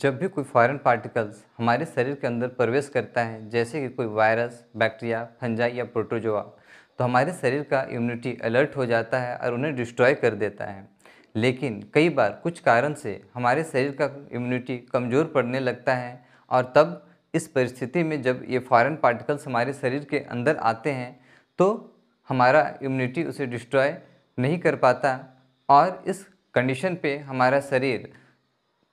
जब भी कोई फॉरेन पार्टिकल्स हमारे शरीर के अंदर प्रवेश करता है जैसे कि कोई वायरस बैक्टीरिया फंजाई या प्रोटोजोआ तो हमारे शरीर का इम्यूनिटी अलर्ट हो जाता है और उन्हें डिस्ट्रॉय कर देता है लेकिन कई बार कुछ कारण से हमारे शरीर का इम्यूनिटी कमज़ोर पड़ने लगता है और तब इस परिस्थिति में जब ये फॉरेन पार्टिकल्स हमारे शरीर के अंदर आते हैं तो हमारा इम्यूनिटी उसे डिस्ट्रॉय नहीं कर पाता और इस कंडीशन पे हमारा शरीर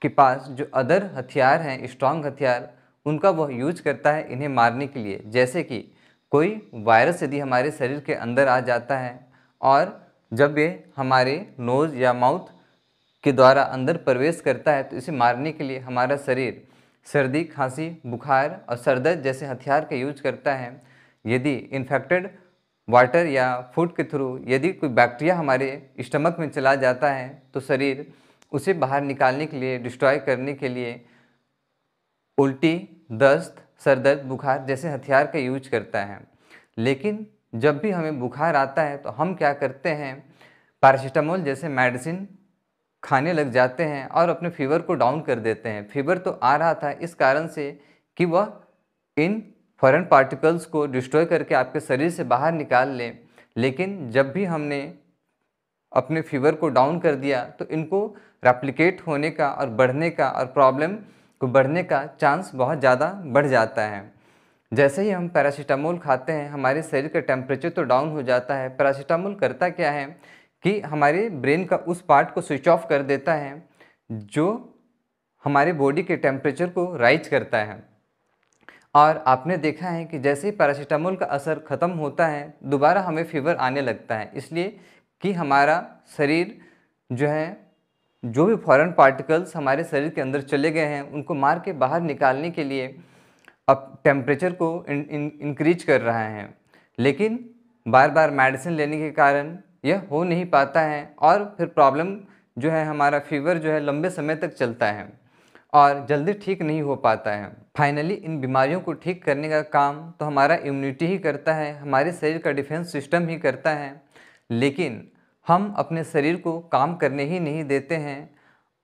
के पास जो अदर हथियार हैं स्ट्रॉन्ग हथियार उनका वह यूज करता है इन्हें मारने के लिए जैसे कि कोई वायरस यदि हमारे शरीर के अंदर आ जाता है और जब ये हमारे नोज़ या माउथ के द्वारा अंदर प्रवेश करता है तो इसे मारने के लिए हमारा शरीर सर्दी खांसी बुखार और सरदर्द जैसे हथियार का यूज करता है यदि इन्फेक्टेड वाटर या फूड के थ्रू यदि कोई बैक्टीरिया हमारे स्टमक में चला जाता है तो शरीर उसे बाहर निकालने के लिए डिस्ट्रॉय करने के लिए उल्टी दस्त सरदर्द बुखार जैसे हथियार का यूज करता है लेकिन जब भी हमें बुखार आता है तो हम क्या करते हैं पैरासीटामोल जैसे मेडिसिन खाने लग जाते हैं और अपने फीवर को डाउन कर देते हैं फीवर तो आ रहा था इस कारण से कि वह इन फॉरेन पार्टिकल्स को डिस्ट्रॉय करके आपके शरीर से बाहर निकाल लें लेकिन जब भी हमने अपने फीवर को डाउन कर दिया तो इनको रेप्लिकेट होने का और बढ़ने का और प्रॉब्लम को बढ़ने का चांस बहुत ज़्यादा बढ़ जाता है जैसे ही हम पैरासीटामोल खाते हैं हमारे शरीर का टेम्परेचर तो डाउन हो जाता है पैरासीटामोल करता क्या है कि हमारे ब्रेन का उस पार्ट को स्विच ऑफ कर देता है जो हमारे बॉडी के टेम्परेचर को राइज करता है और आपने देखा है कि जैसे ही पैरासीटामोल का असर ख़त्म होता है दोबारा हमें फीवर आने लगता है इसलिए कि हमारा शरीर जो है जो भी फॉरेन पार्टिकल्स हमारे शरीर के अंदर चले गए हैं उनको मार के बाहर निकालने के लिए अब टेम्परेचर को इंक्रीज कर रहा है लेकिन बार बार मेडिसिन लेने के कारण यह हो नहीं पाता है और फिर प्रॉब्लम जो है हमारा फीवर जो है लंबे समय तक चलता है और जल्दी ठीक नहीं हो पाता है फाइनली इन बीमारियों को ठीक करने का काम तो हमारा इम्यूनिटी ही करता है हमारे शरीर का डिफेंस सिस्टम ही करता है लेकिन हम अपने शरीर को काम करने ही नहीं देते हैं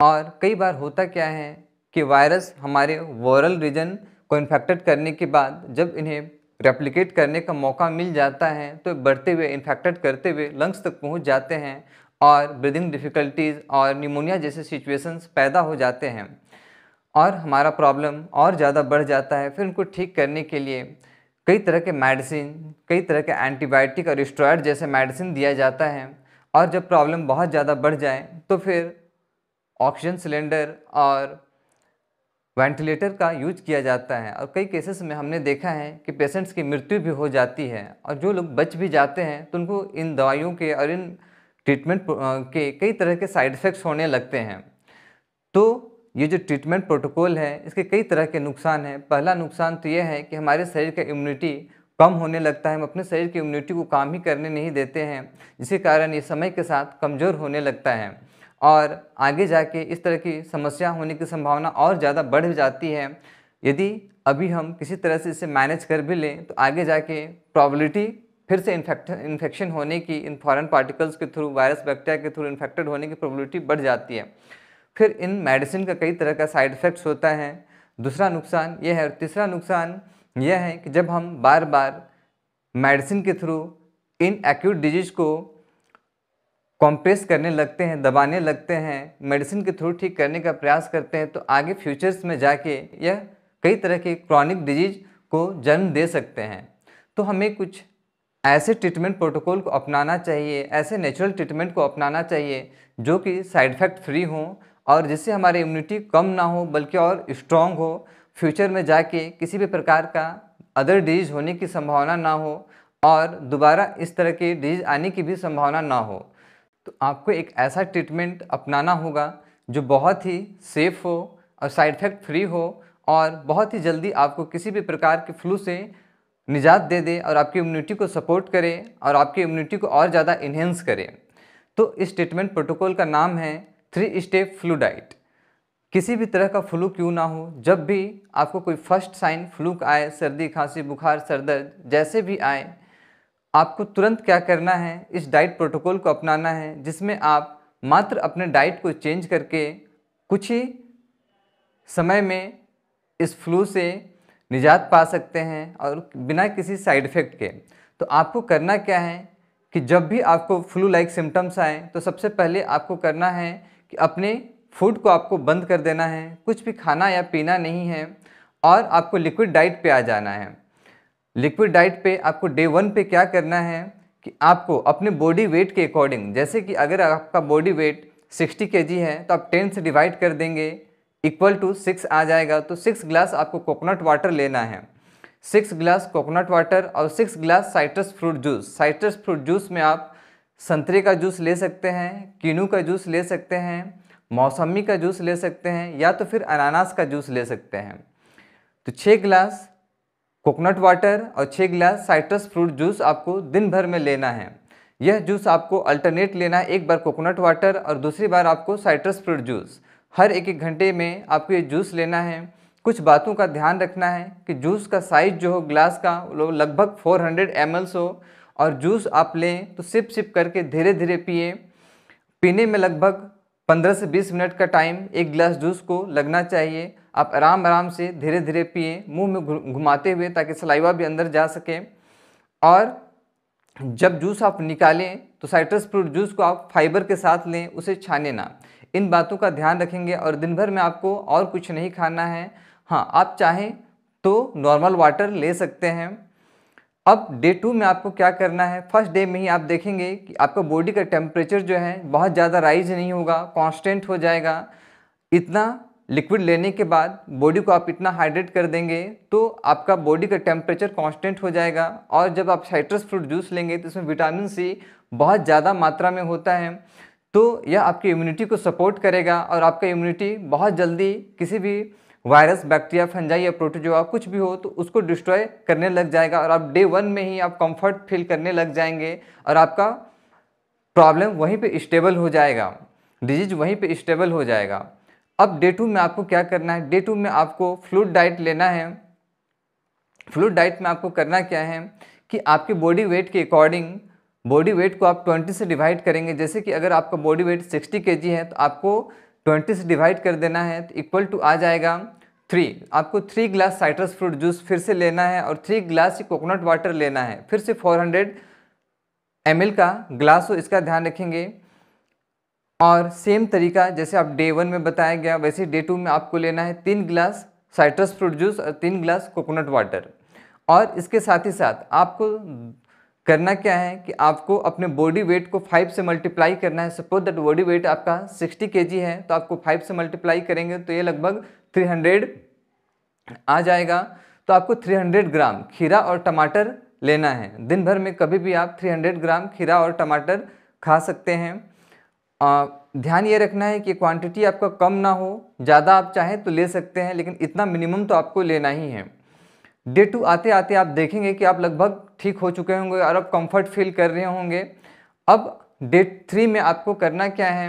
और कई बार होता क्या है कि वायरस हमारे वोरल रीजन को इन्फेक्टेड करने के बाद जब इन्हें रेप्लिकेट करने का मौका मिल जाता है तो बढ़ते हुए इन्फेक्टेड करते हुए लंग्स तक पहुंच जाते हैं और ब्रीदिंग डिफ़िकल्टीज़ और निमोनिया जैसे सिचुएशंस पैदा हो जाते हैं और हमारा प्रॉब्लम और ज़्यादा बढ़ जाता है फिर उनको ठीक करने के लिए कई तरह के मेडिसिन कई तरह के एंटीबायोटिक और स्टोयड जैसे मेडिसिन दिया जाता है और जब प्रॉब्लम बहुत ज़्यादा बढ़ जाए तो फिर ऑक्सीजन सिलेंडर और वेंटिलेटर का यूज किया जाता है और कई केसेस में हमने देखा है कि पेशेंट्स की मृत्यु भी हो जाती है और जो लोग बच भी जाते हैं तो उनको इन दवाइयों के और इन ट्रीटमेंट के कई तरह के साइड इफ़ेक्ट्स होने लगते हैं तो ये जो ट्रीटमेंट प्रोटोकॉल है इसके कई तरह के नुकसान हैं पहला नुकसान तो ये है कि हमारे शरीर का इम्यूनिटी कम होने लगता है हम अपने शरीर की इम्यूनिटी को काम ही करने नहीं देते हैं जिसके कारण ये समय के साथ कमज़ोर होने लगता है और आगे जाके इस तरह की समस्या होने की संभावना और ज़्यादा बढ़ जाती है यदि अभी हम किसी तरह से इसे मैनेज कर भी लें तो आगे जाके प्रॉबलिटी फिर से इन्फेक्ट इन्फेक्शन होने की इन फॉरन पार्टिकल्स के थ्रू वायरस बैक्टीरिया के थ्रू इन्फेक्टेड होने की प्रॉबलिटी बढ़ जाती है फिर इन मेडिसिन का कई तरह का साइड इफ़ेक्ट्स होता है दूसरा नुकसान यह है और तीसरा नुकसान यह है कि जब हम बार बार मेडिसिन के थ्रू इन एक्यूट डिजीज़ को कॉम्प्रेस करने लगते हैं दबाने लगते हैं मेडिसिन के थ्रू ठीक करने का प्रयास करते हैं तो आगे फ्यूचर्स में जाके यह कई तरह के क्रॉनिक डिजीज़ को जन्म दे सकते हैं तो हमें कुछ ऐसे ट्रीटमेंट प्रोटोकॉल को अपनाना चाहिए ऐसे नेचुरल ट्रीटमेंट को अपनाना चाहिए जो कि साइड इफ़ेक्ट फ्री हों और जिससे हमारी इम्यूनिटी कम ना हो बल्कि और स्ट्रॉन्ग हो फ्यूचर में जाके किसी भी प्रकार का अदर डिजीज होने की संभावना ना हो और दोबारा इस तरह की डिजीज आने की भी संभावना ना हो तो आपको एक ऐसा ट्रीटमेंट अपनाना होगा जो बहुत ही सेफ हो और साइड इफेक्ट फ्री हो और बहुत ही जल्दी आपको किसी भी प्रकार के फ्लू से निजात दे दे और आपकी इम्यूनिटी को सपोर्ट करे और आपकी इम्यूनिटी को और ज़्यादा इन्हेंस करे तो इस ट्रीटमेंट प्रोटोकॉल का नाम है थ्री स्टेप फ्लू डाइट किसी भी तरह का फ्लू क्यों ना हो जब भी आपको कोई फर्स्ट साइन फ्लू का आए सर्दी खांसी बुखार सर दर्द जैसे भी आए आपको तुरंत क्या करना है इस डाइट प्रोटोकॉल को अपनाना है जिसमें आप मात्र अपने डाइट को चेंज करके कुछ ही समय में इस फ्लू से निजात पा सकते हैं और बिना किसी साइड इफ़ेक्ट के तो आपको करना क्या है कि जब भी आपको फ्लू लाइक सिम्टम्स आएँ तो सबसे पहले आपको करना है कि अपने फूड को आपको बंद कर देना है कुछ भी खाना या पीना नहीं है और आपको लिक्विड डाइट पे आ जाना है लिक्विड डाइट पे आपको डे वन पे क्या करना है कि आपको अपने बॉडी वेट के अकॉर्डिंग जैसे कि अगर आपका बॉडी वेट 60 के है तो आप 10 से डिवाइड कर देंगे इक्वल टू सिक्स आ जाएगा तो सिक्स ग्लास आपको कोकोनट वाटर लेना है सिक्स ग्लास कोकोनट वाटर और six glass citrus fruit juice citrus fruit juice में आप संतरे का जूस ले सकते हैं कीनू का जूस ले सकते हैं मौसमी का जूस ले सकते हैं या तो फिर अनानास का जूस ले सकते हैं तो छः गिलास कोकोनट वाटर और छः गिलास साइट्रस फ्रूट जूस आपको दिन भर में लेना है यह जूस आपको अल्टरनेट लेना है एक बार कोकोनट वाटर और दूसरी बार आपको साइट्रस फ्रूट जूस हर एक एक घंटे में आपको ये जूस लेना है कुछ बातों का ध्यान रखना है कि जूस का साइज़ जो हो ग्लास का लगभग 400 हंड्रेड हो और जूस आप लें तो सिप सिप करके धीरे धीरे पिए पीने में लगभग 15 से 20 मिनट का टाइम एक गिलास जूस को लगना चाहिए आप आराम आराम से धीरे धीरे पिए मुंह में घुमाते हुए ताकि सलाइवा भी अंदर जा सके और जब जूस आप निकालें तो साइट्रस फ्रूट जूस को आप फाइबर के साथ लें उसे छाने ना इन बातों का ध्यान रखेंगे और दिन भर में आपको और कुछ नहीं खाना है हाँ आप चाहें तो नॉर्मल वाटर ले सकते हैं अब डे टू में आपको क्या करना है फर्स्ट डे में ही आप देखेंगे कि आपका बॉडी का टेम्परेचर जो है बहुत ज़्यादा राइज नहीं होगा कांस्टेंट हो जाएगा इतना लिक्विड लेने के बाद बॉडी को आप इतना हाइड्रेट कर देंगे तो आपका बॉडी का टेम्परेचर कांस्टेंट हो जाएगा और जब आप साइट्रस फ्रूट जूस लेंगे तो इसमें विटामिन सी बहुत ज़्यादा मात्रा में होता है तो यह आपकी इम्यूनिटी को सपोर्ट करेगा और आपका इम्यूनिटी बहुत जल्दी किसी भी वायरस बैक्टीरिया फंजाई या प्रोटोजोआ कुछ भी हो तो उसको डिस्ट्रॉय करने लग जाएगा और आप डे वन में ही आप कंफर्ट फील करने लग जाएंगे और आपका प्रॉब्लम वहीं पे स्टेबल हो जाएगा डिजीज वहीं पे स्टेबल हो जाएगा अब डे टू में आपको क्या करना है डे टू में आपको फ्लूड डाइट लेना है फ्लूड डाइट में आपको करना क्या है कि आपके बॉडी वेट के अकॉर्डिंग बॉडी वेट को आप 20 से डिवाइड करेंगे जैसे कि अगर आपका बॉडी वेट 60 के है तो आपको ट्वेंटी से डिवाइड कर देना है तो इक्वल टू आ जाएगा थ्री आपको three glass citrus fruit juice फिर से लेना है और थ्री ग्लास कोकोनट वाटर लेना है फिर से फोर हंड्रेड एम का ग्लास हो इसका ध्यान रखेंगे और सेम तरीका जैसे आप डे वन में बताया गया वैसे डे टू में आपको लेना है तीन ग्लास साइट्रस फ्रूट जूस और तीन ग्लास कोकोनट वाटर और इसके साथ ही साथ आपको करना क्या है कि आपको अपने बॉडी वेट को फाइव से मल्टीप्लाई करना है सपोज दैट बॉडी वेट आपका सिक्सटी के है तो आपको फाइव से मल्टीप्लाई करेंगे तो ये लगभग थ्री हंड्रेड आ जाएगा तो आपको थ्री हंड्रेड ग्राम खीरा और टमाटर लेना है दिन भर में कभी भी आप थ्री हंड्रेड ग्राम खीरा और टमाटर खा सकते हैं आ, ध्यान ये रखना है कि क्वांटिटी आपका कम ना हो ज़्यादा आप चाहें तो ले सकते हैं लेकिन इतना मिनिमम तो आपको लेना ही है डे टू आते आते आप देखेंगे कि आप लगभग ठीक हो चुके होंगे और आप कंफर्ट फील कर रहे होंगे अब डे थ्री में आपको करना क्या है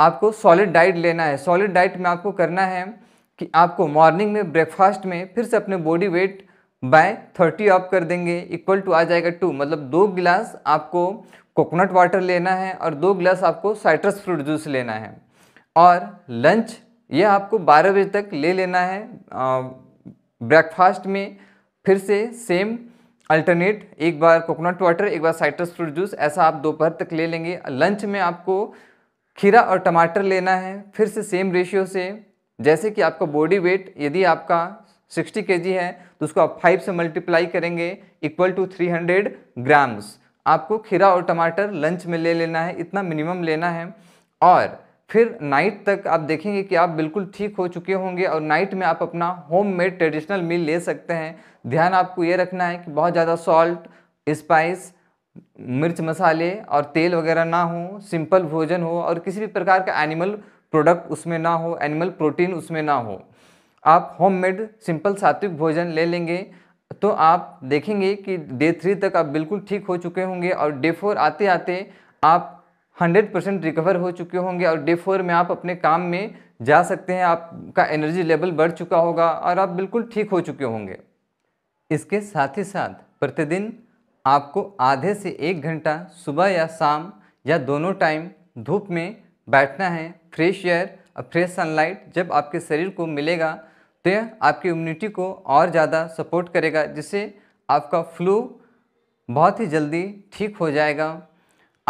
आपको सॉलिड डाइट लेना है सॉलिड डाइट में आपको करना है कि आपको मॉर्निंग में ब्रेकफास्ट में फिर से अपने बॉडी वेट बाय थर्टी ऑफ कर देंगे इक्वल टू आ जाएगा टू मतलब दो गिलास आपको कोकोनट वाटर लेना है और दो गिलास आपको साइट्रस फ्रूट जूस लेना है और लंच यह आपको बारह बजे तक ले लेना है ब्रेकफास्ट में फिर से सेम अल्टरनेट एक बार कोकोनट वाटर एक बार साइट्रस फ्रूट जूस ऐसा आप दोपहर तक ले लेंगे लंच में आपको खीरा और टमाटर लेना है फिर से सेम रेशियो से जैसे कि आपका बॉडी वेट यदि आपका 60 के है तो उसको आप फाइव से मल्टीप्लाई करेंगे इक्वल टू 300 ग्राम्स आपको खीरा और टमाटर लंच में ले लेना है इतना मिनिमम लेना है और फिर नाइट तक आप देखेंगे कि आप बिल्कुल ठीक हो चुके होंगे और नाइट में आप अपना होम मेड ट्रेडिशनल मील ले सकते हैं ध्यान आपको ये रखना है कि बहुत ज़्यादा सॉल्ट स्पाइस मिर्च मसाले और तेल वगैरह ना हो सिंपल भोजन हो और किसी भी प्रकार का एनिमल प्रोडक्ट उसमें ना हो एनिमल प्रोटीन उसमें ना हो आप होममेड सिंपल सात्विक भोजन ले लेंगे तो आप देखेंगे कि डे थ्री तक आप बिल्कुल ठीक हो चुके होंगे और डे फोर आते आते आप हंड्रेड परसेंट रिकवर हो चुके होंगे और डे फोर में आप अपने काम में जा सकते हैं आपका एनर्जी लेवल बढ़ चुका होगा और आप बिल्कुल ठीक हो चुके होंगे इसके साथ ही साथ प्रतिदिन आपको आधे से एक घंटा सुबह या शाम या दोनों टाइम धूप में बैठना है फ्रेश एयर और फ्रेश सनलाइट जब आपके शरीर को मिलेगा तो यह आपकी इम्यूनिटी को और ज़्यादा सपोर्ट करेगा जिससे आपका फ्लू बहुत ही जल्दी ठीक हो जाएगा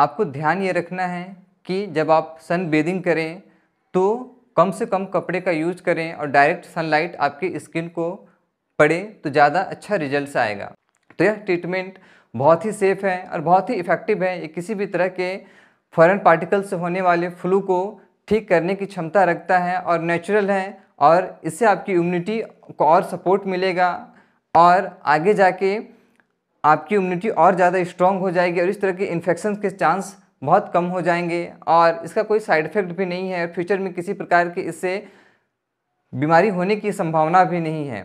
आपको ध्यान ये रखना है कि जब आप सन बेदिंग करें तो कम से कम कपड़े का यूज करें और डायरेक्ट सनलाइट आपकी स्किन को पड़े तो ज़्यादा अच्छा रिजल्ट आएगा तो यह ट्रीटमेंट बहुत ही सेफ़ है और बहुत ही इफ़ेक्टिव है ये किसी भी तरह के फॉरन पार्टिकल से होने वाले फ्लू को ठीक करने की क्षमता रखता है और नेचुरल है और इससे आपकी इम्यूनिटी को और सपोर्ट मिलेगा और आगे जाके आपकी इम्यूनिटी और ज़्यादा स्ट्रॉन्ग हो जाएगी और इस तरह के इन्फेक्शन के चांस बहुत कम हो जाएंगे और इसका कोई साइड इफ़ेक्ट भी नहीं है फ्यूचर में किसी प्रकार के इससे बीमारी होने की संभावना भी नहीं है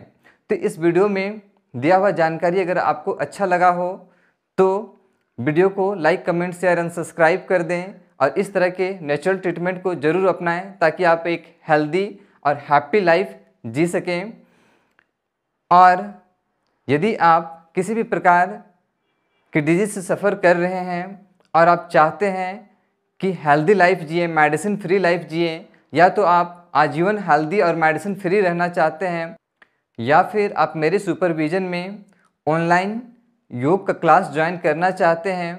तो इस वीडियो में दिया हुआ जानकारी अगर आपको अच्छा लगा हो तो वीडियो को like comment share and subscribe कर दें और इस तरह के नेचुरल ट्रीटमेंट को ज़रूर अपनाएं ताकि आप एक हेल्दी और हैप्पी लाइफ जी सकें और यदि आप किसी भी प्रकार की डिजीज से सफ़र कर रहे हैं और आप चाहते हैं कि हेल्दी लाइफ जिए मेडिसिन फ्री लाइफ जिए या तो आप आजीवन हेल्दी और मेडिसिन फ्री रहना चाहते हैं या फिर आप मेरे सुपरविज़न में ऑनलाइन योग का क्लास ज्वाइन करना चाहते हैं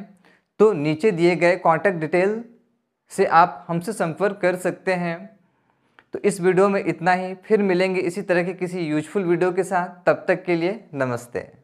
तो नीचे दिए गए कॉन्टैक्ट डिटेल से आप हमसे संपर्क कर सकते हैं तो इस वीडियो में इतना ही फिर मिलेंगे इसी तरह के किसी यूजफुल वीडियो के साथ तब तक के लिए नमस्ते